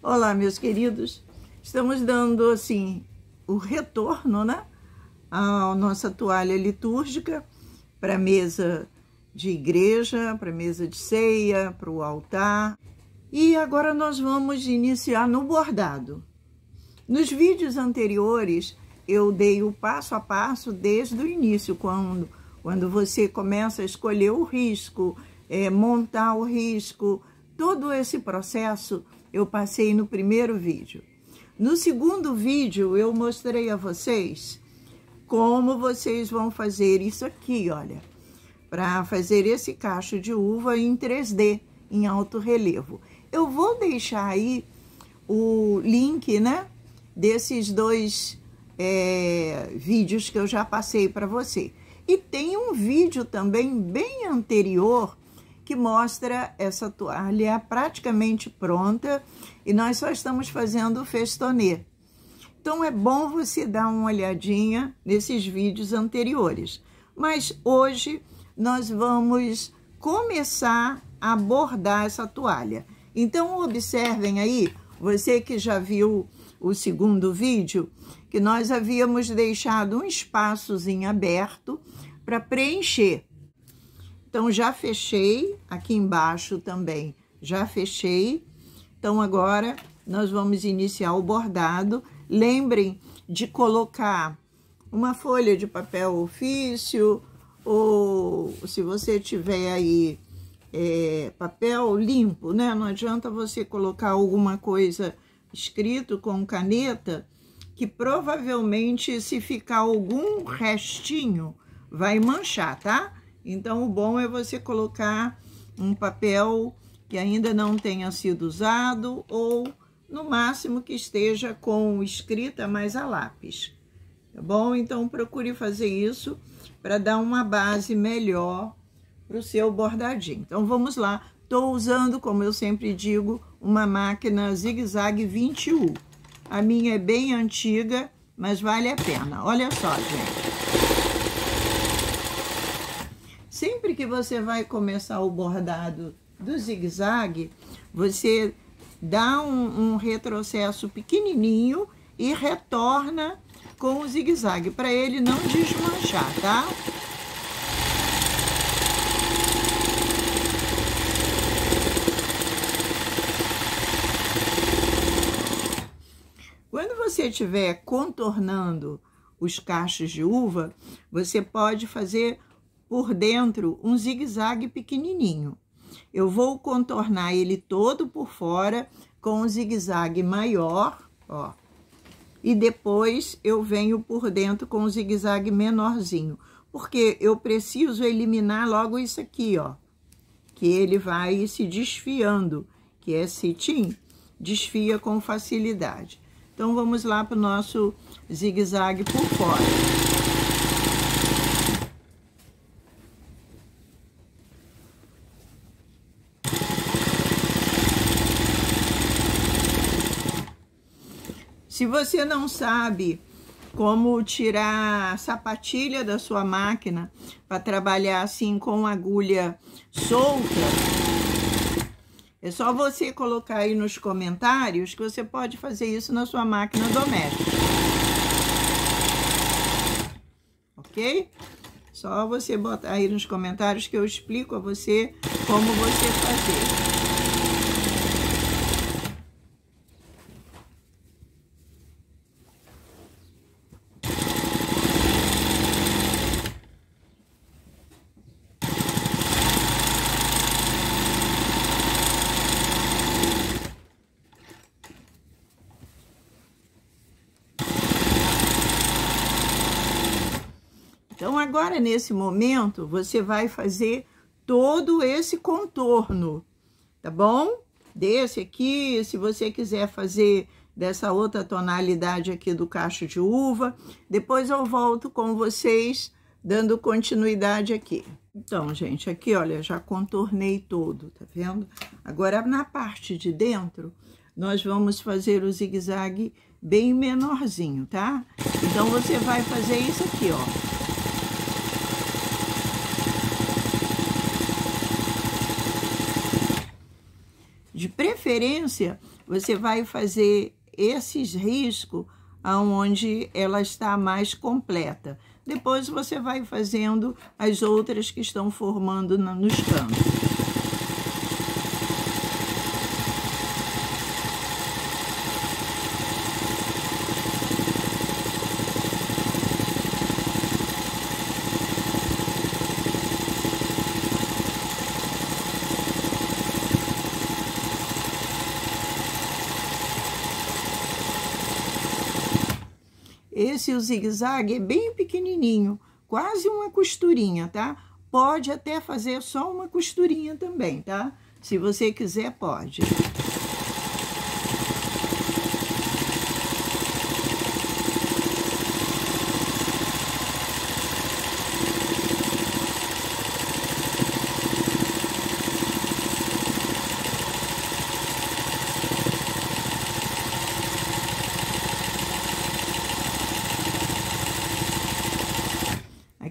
Olá, meus queridos. Estamos dando assim o retorno, né, à nossa toalha litúrgica para a mesa de igreja, para a mesa de ceia, para o altar. E agora nós vamos iniciar no bordado. Nos vídeos anteriores, eu dei o passo a passo desde o início, quando, quando você começa a escolher o risco, é, montar o risco, todo esse processo eu passei no primeiro vídeo. No segundo vídeo, eu mostrei a vocês como vocês vão fazer isso aqui, olha. Para fazer esse cacho de uva em 3D, em alto relevo. Eu vou deixar aí o link, né? Desses dois é, vídeos que eu já passei para você. E tem um vídeo também bem anterior que mostra essa toalha praticamente pronta e nós só estamos fazendo o festonê. Então é bom você dar uma olhadinha nesses vídeos anteriores. Mas hoje nós vamos começar a bordar essa toalha. Então observem aí, você que já viu o segundo vídeo, que nós havíamos deixado um espaçozinho aberto para preencher. Então, já fechei, aqui embaixo também já fechei. Então, agora nós vamos iniciar o bordado. Lembrem de colocar uma folha de papel ofício, ou se você tiver aí é, papel limpo, né? Não adianta você colocar alguma coisa escrito com caneta, que provavelmente se ficar algum restinho vai manchar, tá? Então, o bom é você colocar um papel que ainda não tenha sido usado ou, no máximo, que esteja com escrita mais a lápis. Tá bom? Então, procure fazer isso para dar uma base melhor para o seu bordadinho. Então, vamos lá. Estou usando, como eu sempre digo, uma máquina zigue-zague 21. A minha é bem antiga, mas vale a pena. Olha só, gente. Sempre que você vai começar o bordado do zigue-zague, você dá um, um, retrocesso pequenininho e retorna com o zigue-zague, para ele não desmanchar, tá? Quando você estiver contornando os cachos de uva, você pode fazer por dentro um zigue-zague pequenininho. Eu vou contornar ele todo por fora com um zigue-zague maior, ó. E depois eu venho por dentro com um zigue-zague menorzinho, porque eu preciso eliminar logo isso aqui, ó. Que ele vai se desfiando, que é cetim, desfia com facilidade. Então, vamos lá para o nosso zigue-zague por fora. Se você não sabe como tirar a sapatilha da sua máquina para trabalhar assim com agulha solta, é só você colocar aí nos comentários que você pode fazer isso na sua máquina doméstica. Ok? Só você botar aí nos comentários que eu explico a você como você fazer. Agora, nesse momento, você vai fazer todo esse contorno, tá bom? Desse aqui, se você quiser fazer dessa outra tonalidade aqui do cacho de uva. Depois eu volto com vocês dando continuidade aqui. Então, gente, aqui, olha, já contornei todo, tá vendo? Agora, na parte de dentro, nós vamos fazer o zigue-zague bem menorzinho, tá? Então, você vai fazer isso aqui, ó. De preferência, você vai fazer esses riscos aonde ela está mais completa. Depois você vai fazendo as outras que estão formando nos cantos. Esse o zigue-zague é bem pequenininho, quase uma costurinha, tá? Pode até fazer só uma costurinha também, tá? Se você quiser, pode.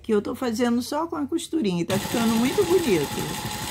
que eu tô fazendo só com a costurinha e tá ficando muito bonito.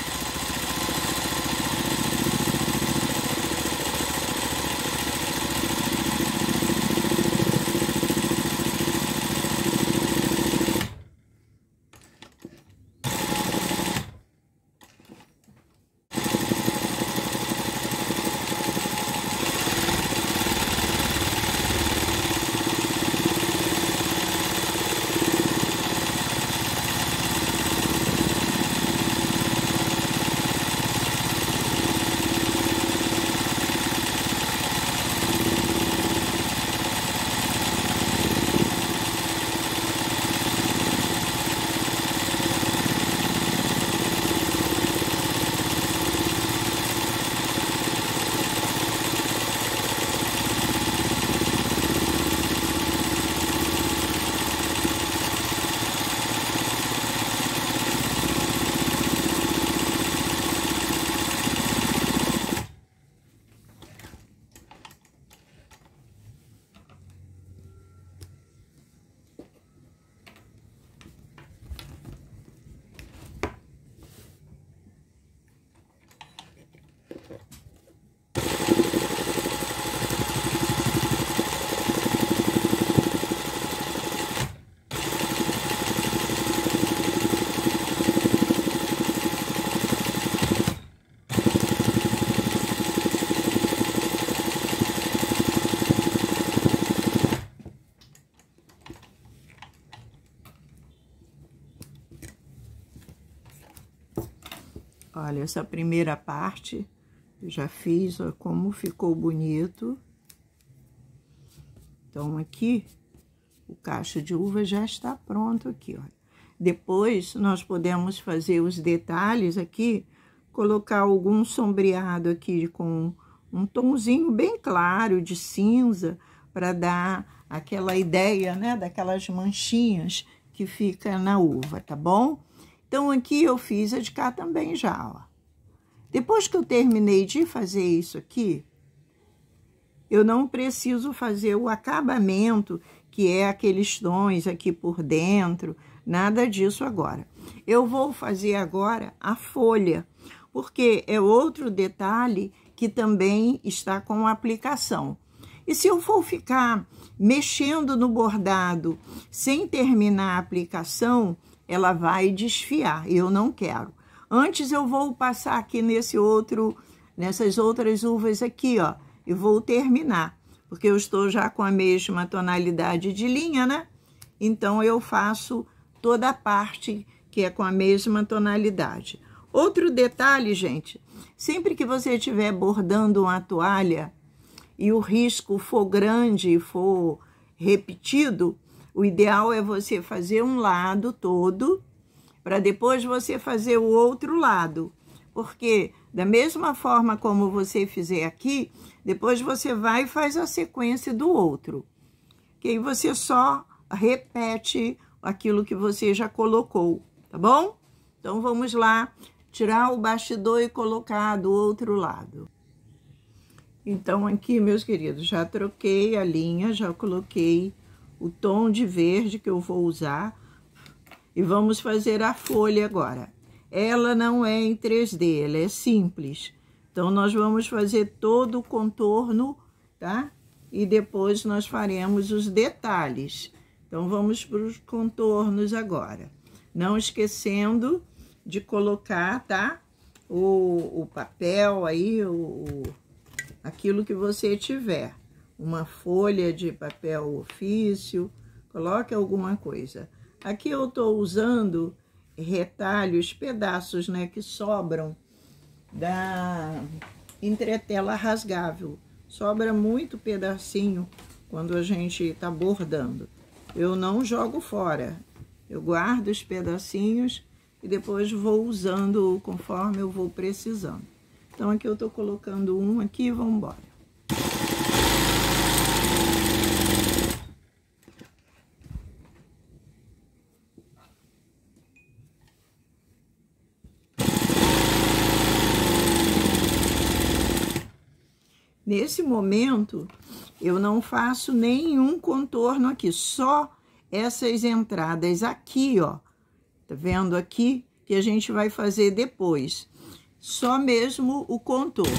Olha, essa primeira parte eu já fiz, olha como ficou bonito. Então, aqui, o cacho de uva já está pronto aqui, olha. Depois, nós podemos fazer os detalhes aqui, colocar algum sombreado aqui com um tomzinho bem claro de cinza para dar aquela ideia, né, daquelas manchinhas que fica na uva, tá bom? Então, aqui eu fiz a de cá também já, ó. Depois que eu terminei de fazer isso aqui, eu não preciso fazer o acabamento, que é aqueles tons aqui por dentro, nada disso agora. Eu vou fazer agora a folha, porque é outro detalhe que também está com aplicação. E se eu for ficar mexendo no bordado sem terminar a aplicação, ela vai desfiar e eu não quero. Antes eu vou passar aqui nesse outro, nessas outras uvas aqui, ó, e vou terminar, porque eu estou já com a mesma tonalidade de linha, né? Então eu faço toda a parte que é com a mesma tonalidade. Outro detalhe, gente, sempre que você estiver bordando uma toalha e o risco for grande e for repetido, o ideal é você fazer um lado todo para depois você fazer o outro lado, porque da mesma forma como você fizer aqui, depois você vai e faz a sequência do outro. Que aí você só repete aquilo que você já colocou, tá bom? Então vamos lá tirar o bastidor e colocar do outro lado. Então aqui, meus queridos, já troquei a linha, já coloquei o tom de verde que eu vou usar. E vamos fazer a folha agora. Ela não é em 3D, ela é simples. Então, nós vamos fazer todo o contorno, tá? E depois nós faremos os detalhes. Então, vamos para os contornos agora. Não esquecendo de colocar, tá? O, o papel aí, o, o, aquilo que você tiver uma folha de papel ofício, coloque alguma coisa. Aqui eu estou usando retalhos, pedaços né, que sobram da entretela rasgável. Sobra muito pedacinho quando a gente está bordando. Eu não jogo fora, eu guardo os pedacinhos e depois vou usando conforme eu vou precisando. Então aqui eu estou colocando um aqui, vamos embora. Nesse momento, eu não faço nenhum contorno aqui, só essas entradas aqui, ó. Tá vendo aqui? Que a gente vai fazer depois. Só mesmo o contorno.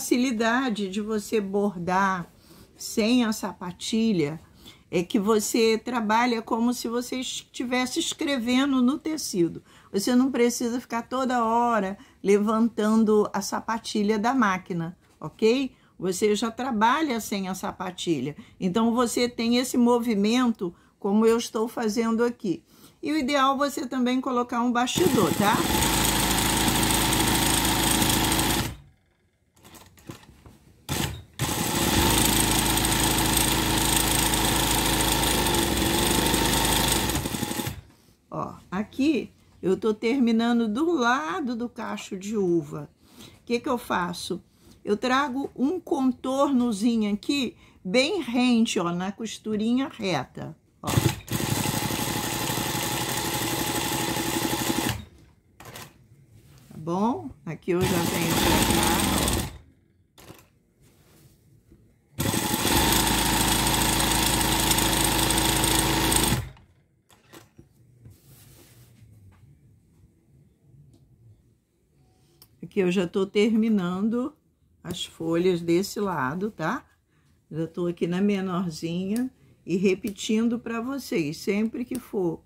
facilidade de você bordar sem a sapatilha é que você trabalha como se você estivesse escrevendo no tecido. Você não precisa ficar toda hora levantando a sapatilha da máquina, ok? Você já trabalha sem a sapatilha. Então você tem esse movimento como eu estou fazendo aqui. E o ideal é você também colocar um bastidor, tá? Aqui, eu tô terminando do lado do cacho de uva. O que que eu faço? Eu trago um contornozinho aqui, bem rente, ó, na costurinha reta, ó. Tá bom? Aqui eu já tenho pra cá. que eu já tô terminando as folhas desse lado, tá? Já tô aqui na menorzinha e repetindo para vocês, sempre que for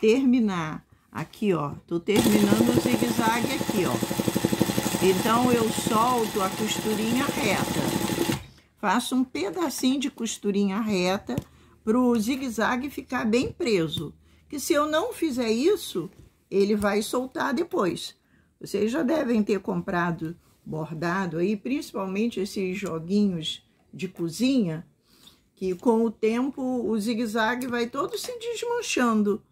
terminar aqui, ó, tô terminando o zigue-zague aqui, ó. Então, eu solto a costurinha reta. Faço um pedacinho de costurinha reta pro zigue-zague ficar bem preso. Que se eu não fizer isso, ele vai soltar depois. Vocês já devem ter comprado bordado aí, principalmente esses joguinhos de cozinha, que com o tempo o zigue-zague vai todo se desmanchando.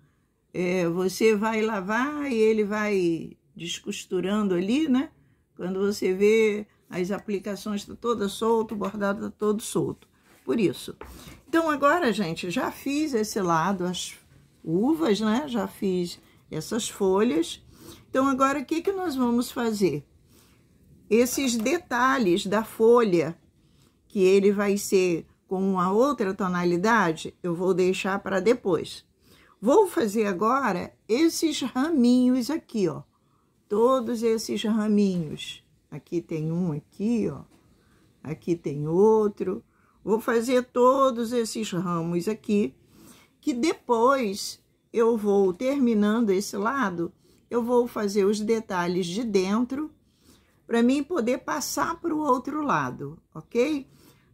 É, você vai lavar e ele vai descosturando ali, né? Quando você vê as aplicações tá toda solto, o bordado tá todo solto. Por isso. Então agora, gente, já fiz esse lado, as uvas, né? Já fiz essas folhas. Então, agora, o que, que nós vamos fazer? Esses detalhes da folha, que ele vai ser com uma outra tonalidade, eu vou deixar para depois. Vou fazer agora esses raminhos aqui, ó. Todos esses raminhos. Aqui tem um aqui, ó. Aqui tem outro. Vou fazer todos esses ramos aqui, que depois eu vou terminando esse lado eu vou fazer os detalhes de dentro para mim poder passar para o outro lado, ok?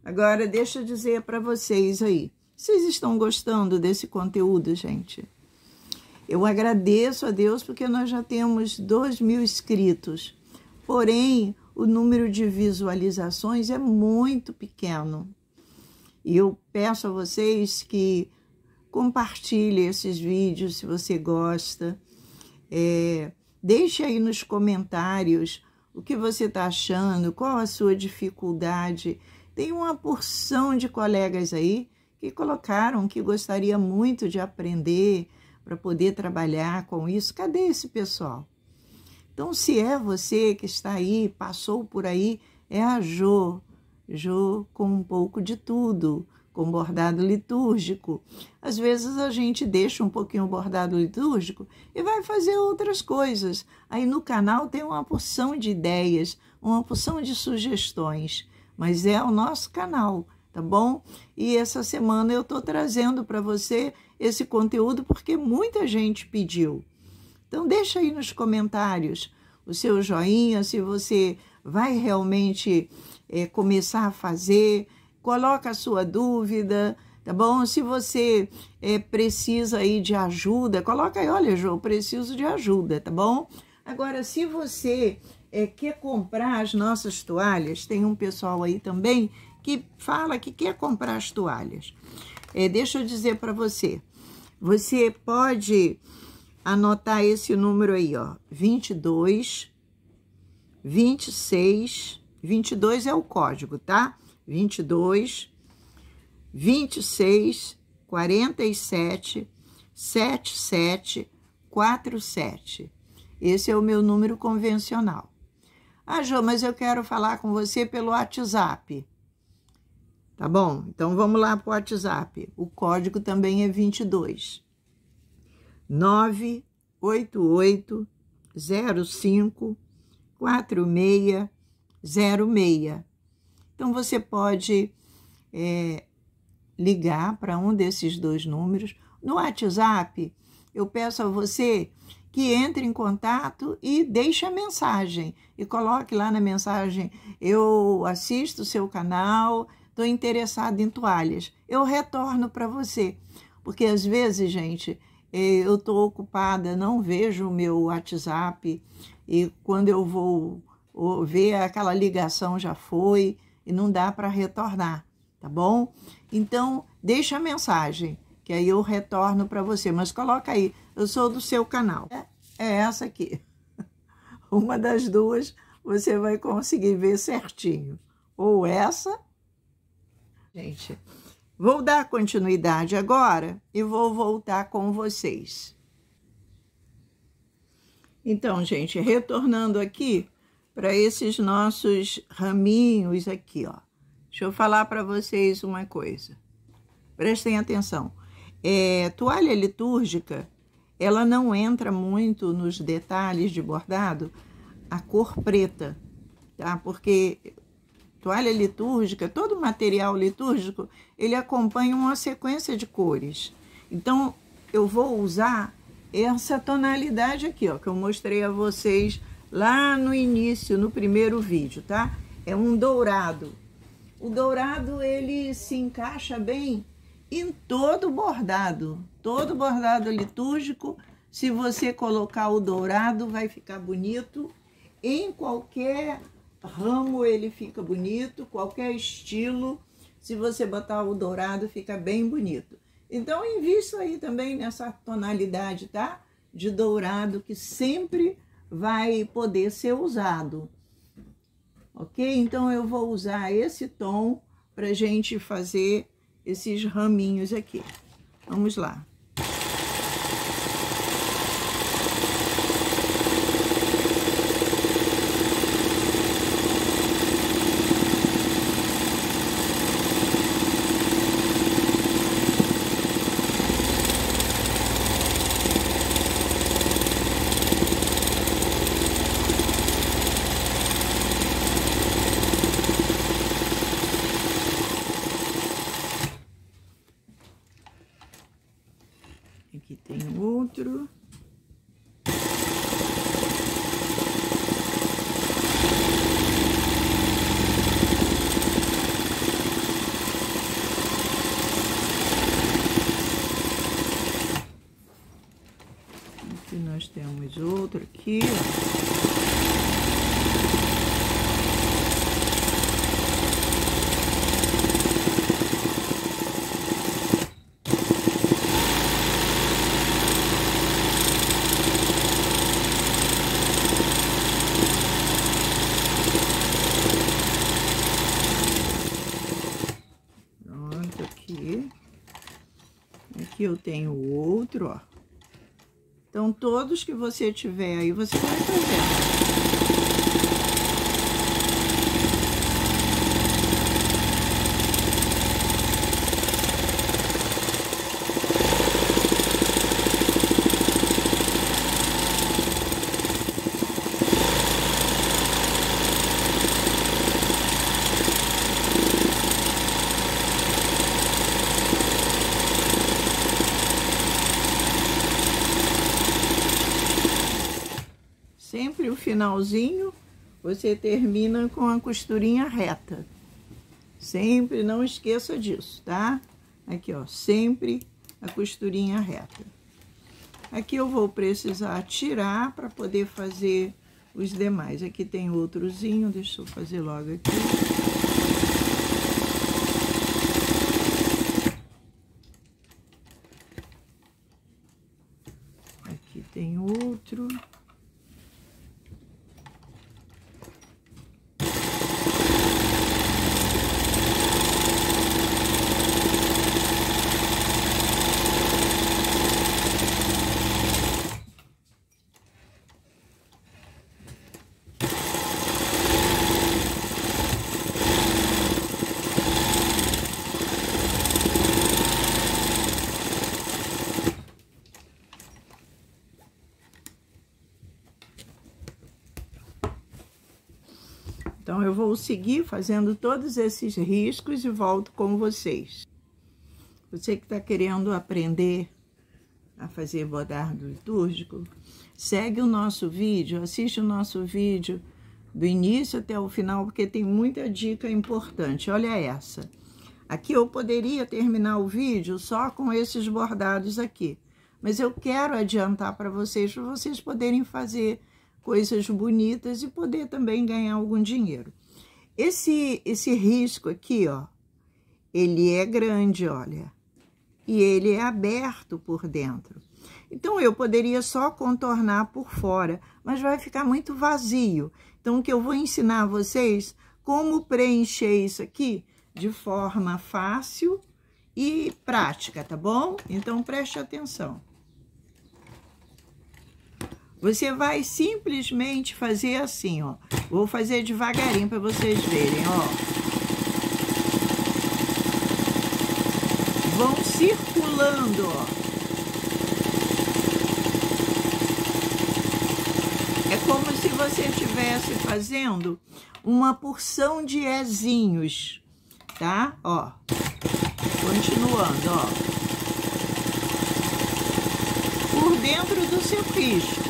Agora, deixa eu dizer para vocês aí. Vocês estão gostando desse conteúdo, gente? Eu agradeço a Deus porque nós já temos 2 mil inscritos. Porém, o número de visualizações é muito pequeno. E eu peço a vocês que compartilhem esses vídeos se você gosta, é, deixe aí nos comentários o que você está achando, qual a sua dificuldade. Tem uma porção de colegas aí que colocaram que gostaria muito de aprender para poder trabalhar com isso. Cadê esse pessoal? Então, se é você que está aí, passou por aí, é a Jo. Jo com um pouco de tudo com bordado litúrgico. Às vezes a gente deixa um pouquinho o bordado litúrgico e vai fazer outras coisas. Aí no canal tem uma porção de ideias, uma porção de sugestões, mas é o nosso canal, tá bom? E essa semana eu estou trazendo para você esse conteúdo porque muita gente pediu. Então deixa aí nos comentários o seu joinha se você vai realmente é, começar a fazer coloca a sua dúvida, tá bom? Se você é, precisa aí de ajuda, coloca aí, olha, João, preciso de ajuda, tá bom? Agora, se você é, quer comprar as nossas toalhas, tem um pessoal aí também que fala que quer comprar as toalhas. É, deixa eu dizer para você, você pode anotar esse número aí, ó, 22 26 22 é o código, tá? 22, 26, 47, 77, 47. Esse é o meu número convencional. Ah, Jô, mas eu quero falar com você pelo WhatsApp. Tá bom? Então vamos lá para o WhatsApp. O código também é 22 988 05 4606. Então, você pode é, ligar para um desses dois números. No WhatsApp, eu peço a você que entre em contato e deixe a mensagem. E coloque lá na mensagem: Eu assisto o seu canal, estou interessado em toalhas. Eu retorno para você. Porque às vezes, gente, é, eu estou ocupada, não vejo o meu WhatsApp e quando eu vou ver aquela ligação já foi e não dá para retornar, tá bom? Então, deixa a mensagem, que aí eu retorno para você. Mas coloca aí, eu sou do seu canal. É, é essa aqui. Uma das duas você vai conseguir ver certinho. Ou essa. Gente, vou dar continuidade agora e vou voltar com vocês. Então, gente, retornando aqui, para esses nossos raminhos aqui, ó. Deixa eu falar para vocês uma coisa. Prestem atenção. É, toalha litúrgica, ela não entra muito nos detalhes de bordado a cor preta, tá? Porque toalha litúrgica, todo material litúrgico, ele acompanha uma sequência de cores. Então, eu vou usar essa tonalidade aqui, ó, que eu mostrei a vocês lá no início, no primeiro vídeo, tá? É um dourado. O dourado ele se encaixa bem em todo bordado, todo bordado litúrgico. Se você colocar o dourado, vai ficar bonito. Em qualquer ramo ele fica bonito, qualquer estilo. Se você botar o dourado, fica bem bonito. Então, invista aí também nessa tonalidade, tá? De dourado, que sempre vai poder ser usado. Ok? Então, eu vou usar esse tom para gente fazer esses raminhos aqui. Vamos lá. eu tenho outro, ó. Então, todos que você tiver aí, você vai fazer. sempre o finalzinho você termina com a costurinha reta. Sempre, não esqueça disso, tá? Aqui, ó, sempre a costurinha reta. Aqui eu vou precisar tirar para poder fazer os demais. Aqui tem outrozinho, deixa eu fazer logo aqui. Aqui tem outro. vou seguir fazendo todos esses riscos e volto com vocês. Você que está querendo aprender a fazer bodardo litúrgico, segue o nosso vídeo, assiste o nosso vídeo do início até o final, porque tem muita dica importante. Olha essa. Aqui eu poderia terminar o vídeo só com esses bordados aqui, mas eu quero adiantar para vocês, para vocês poderem fazer coisas bonitas e poder também ganhar algum dinheiro. Esse, esse risco aqui, ó, ele é grande, olha, e ele é aberto por dentro. Então, eu poderia só contornar por fora, mas vai ficar muito vazio. Então, o que eu vou ensinar a vocês como preencher isso aqui de forma fácil e prática, tá bom? Então, preste atenção. Você vai simplesmente fazer assim, ó. Vou fazer devagarinho para vocês verem, ó. Vão circulando, ó. É como se você estivesse fazendo uma porção de ezinhos, tá? Ó, continuando, ó. Por dentro do seu risco.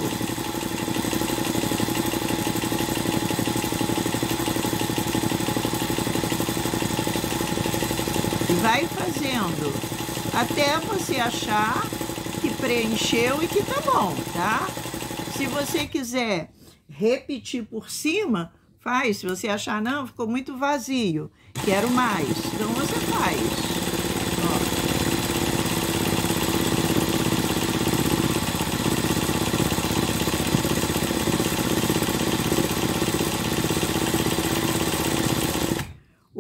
vai fazendo até você achar que preencheu e que tá bom, tá? Se você quiser repetir por cima, faz. Se você achar, não, ficou muito vazio, quero mais. Então você faz.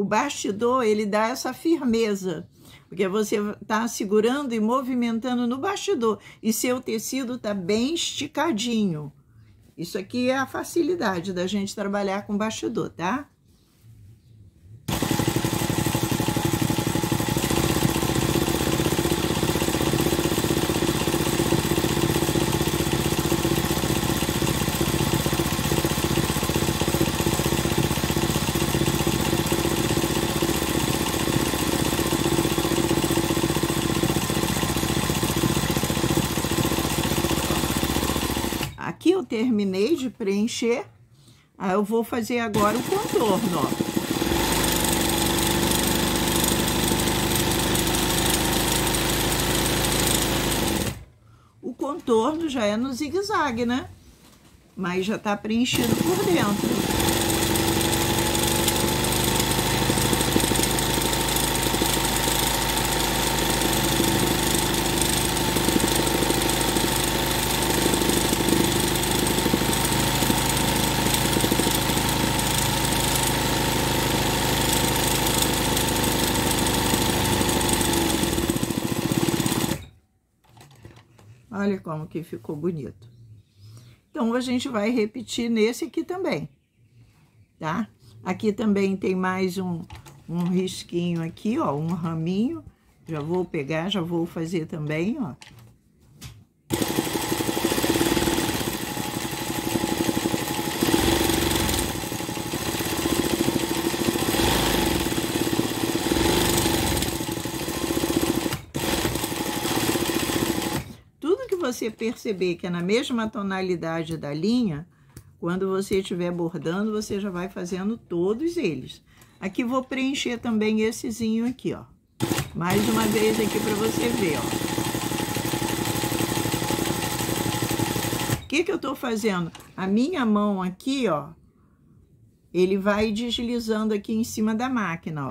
o bastidor ele dá essa firmeza, porque você está segurando e movimentando no bastidor e seu tecido está bem esticadinho. Isso aqui é a facilidade da gente trabalhar com bastidor, tá? terminei de preencher. Aí ah, eu vou fazer agora o contorno, ó. O contorno já é no zigue-zague, né? Mas já tá preenchido por dentro. como que ficou bonito. Então, a gente vai repetir nesse aqui também, tá? Aqui também tem mais um, um risquinho aqui, ó, um raminho. Já vou pegar, já vou fazer também, ó. você perceber que é na mesma tonalidade da linha, quando você estiver bordando, você já vai fazendo todos eles. Aqui vou preencher também essezinho aqui, ó. Mais uma vez aqui para você ver, ó. O que que eu tô fazendo? A minha mão aqui, ó, ele vai deslizando aqui em cima da máquina, ó.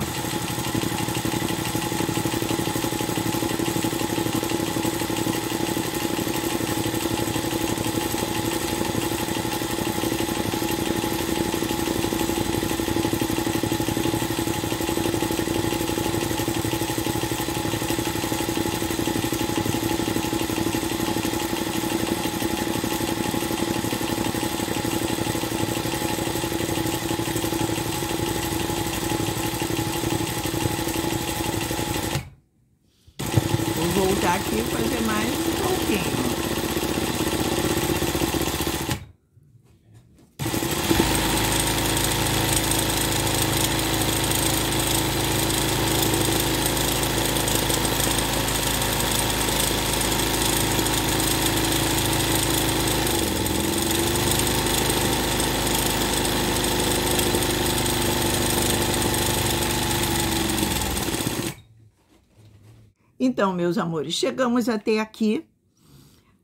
Então, meus amores, chegamos até aqui.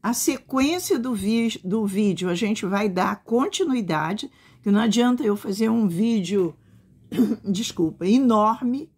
A sequência do, do vídeo a gente vai dar continuidade, que não adianta eu fazer um vídeo, desculpa, enorme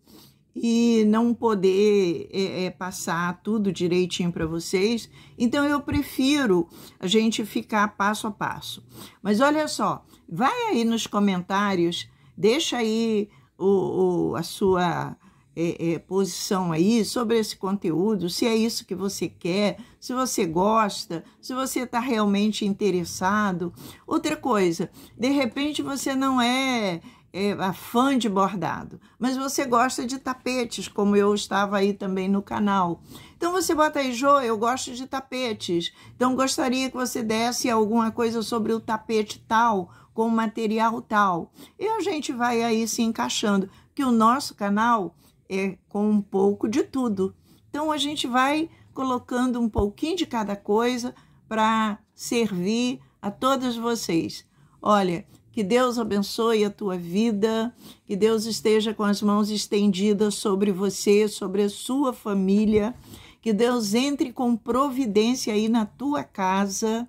e não poder é, é, passar tudo direitinho para vocês. Então, eu prefiro a gente ficar passo a passo. Mas olha só, vai aí nos comentários, deixa aí o, o a sua é, é, posição aí sobre esse conteúdo, se é isso que você quer, se você gosta, se você está realmente interessado. Outra coisa, de repente você não é, é fã de bordado, mas você gosta de tapetes, como eu estava aí também no canal. Então você bota aí, Jô, eu gosto de tapetes, então gostaria que você desse alguma coisa sobre o tapete tal, com material tal. E a gente vai aí se encaixando, que o nosso canal é com um pouco de tudo. Então a gente vai colocando um pouquinho de cada coisa para servir a todos vocês. Olha, que Deus abençoe a tua vida, que Deus esteja com as mãos estendidas sobre você, sobre a sua família, que Deus entre com providência aí na tua casa,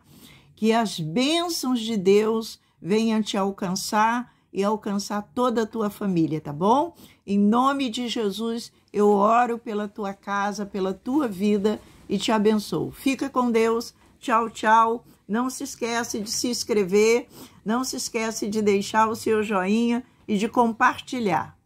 que as bênçãos de Deus venham te alcançar e alcançar toda a tua família, tá bom? Em nome de Jesus, eu oro pela tua casa, pela tua vida e te abençoo. Fica com Deus. Tchau, tchau. Não se esquece de se inscrever, não se esquece de deixar o seu joinha e de compartilhar.